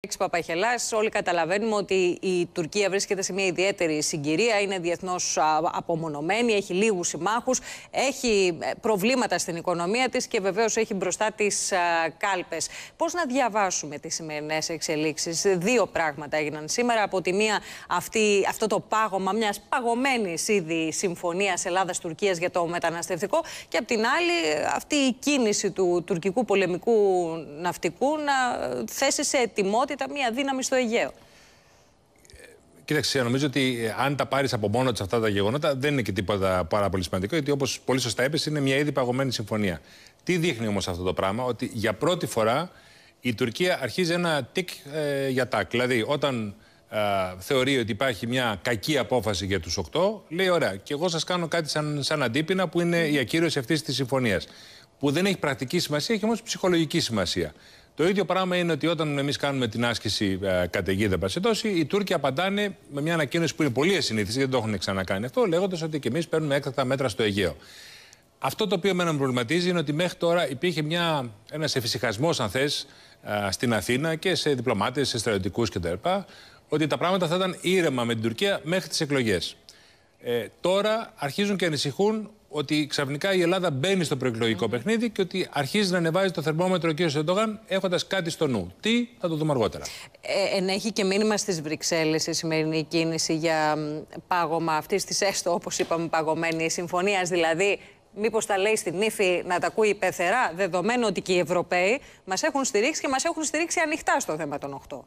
Εξ' Παπαχελά, όλοι καταλαβαίνουμε ότι η Τουρκία βρίσκεται σε μια ιδιαίτερη συγκυρία. Είναι διεθνώς απομονωμένη, έχει λίγους συμμάχους, έχει ε, προβλήματα στην οικονομία της και βεβαίως έχει μπροστά τι κάλπες. Πώς να διαβάσουμε τις σημερινές εξελίξεις, Δύο πράγματα έγιναν σήμερα. Από τη μία, αυτή, αυτό το πάγωμα μιας παγωμένης ήδη συμφωνίας Ελλάδα-Τουρκία για το μεταναστευτικό. Και από την άλλη, αυτή η κίνηση του τουρκικού πολεμικού ναυτικού να ε, θέσει σε ετοιμότητα ενότητα, μια δύναμη στο Αιγαίο. Ε, κοίταξε, νομίζω ότι ε, αν τα πάρεις από μόνο της αυτά τα γεγονότα, δεν είναι και τίποτα πάρα πολύ σημαντικό, γιατί όπως πολύ σωστά έπεσε, είναι μια ήδη παγωμένη συμφωνία. Τι δείχνει όμως αυτό το πράγμα, ότι για πρώτη φορά η Τουρκία αρχίζει ένα τικ ε, για τάκ. Δηλαδή, όταν θεωρεί ότι υπάρχει μια κακή απόφαση για τους 8, λέει: Ωραία, και εγώ σας κάνω κάτι σαν, σαν αντίπεινα που είναι η ακύρωση αυτής της συμφωνίας. Που δεν έχει πρακτική σημασία, έχει όμως ψυχολογική σημασία. Το ίδιο πράγμα είναι ότι όταν εμείς κάνουμε την άσκηση ε, καταιγίδα, πασιτώση, οι Τούρκοι απαντάνε με μια ανακοίνωση που είναι πολύ ασυνήθιστη, δεν το έχουν ξανακάνει αυτό, λέγοντας ότι και εμείς παίρνουμε έκτακτα μέτρα στο Αιγαίο. Αυτό το οποίο με προβληματίζει είναι ότι μέχρι τώρα υπήρχε ένα ένας αν θες, ε, στην Αθήνα και σε διπλωμάτες, σε στρατιωτικούς κτλ. Ότι τα πράγματα θα ήταν ήρεμα με την Τουρκία μέχρι τις εκλογές. Ε, τώρα αρχίζουν και ανησυχούν ότι ξαφνικά η Ελλάδα μπαίνει στο προεκλογικό mm. παιχνίδι και ότι αρχίζει να ανεβάζει το θερμόμετρο ο κ. Σεντόγαν έχοντας κάτι στο νου. Τι, θα το δούμε αργότερα. Ε, ενέχει και μήνυμα στις Βρυξέλλες η σημερινή κίνηση για πάγωμα αυτής της έστω, όπως είπαμε, παγωμένη συμφωνίας. Δηλαδή, μήπως τα λέει στην ύφη να τα ακούει υπεθερά, δεδομένου ότι και οι Ευρωπαίοι μας έχουν στηρίξει και μας έχουν στηρίξει ανοιχτά στο θέμα των 8.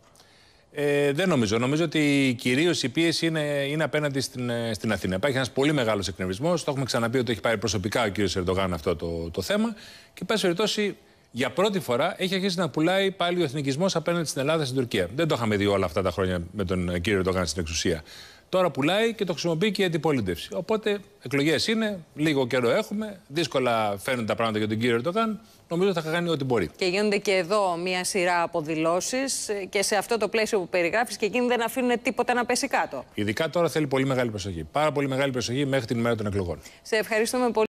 Ε, δεν νομίζω. Νομίζω ότι κυρίως η πίεση είναι, είναι απέναντι στην, ε, στην Αθήνα. Υπάρχει ένας πολύ μεγάλος εκνευρισμός. Το έχουμε ξαναπεί ότι έχει πάρει προσωπικά ο κύριος Ερντογάν αυτό το, το θέμα. Και, πάση περιπτώσει, για πρώτη φορά έχει αρχίσει να πουλάει πάλι ο εθνικισμός απέναντι στην Ελλάδα στην Τουρκία. Δεν το είχαμε δει όλα αυτά τα χρόνια με τον ε, κύριο Ερντογάν στην εξουσία. Τώρα πουλάει και το χρησιμοποιεί και η αντιπολίτευση. Οπότε εκλογές είναι, λίγο καιρό έχουμε. Δύσκολα φαίνονται τα πράγματα για τον κύριο Ερντογάν. Νομίζω θα κάνει ό,τι μπορεί. Και γίνονται και εδώ μία σειρά από ε, και σε αυτό το πλαίσιο που περιγράφεις και εκείνοι δεν αφήνουν τίποτα να πέσει κάτω. Ειδικά τώρα θέλει πολύ μεγάλη προσοχή. Πάρα πολύ μεγάλη προσοχή μέχρι την ημέρα των εκλογών. Σε ευχαριστούμε πολύ.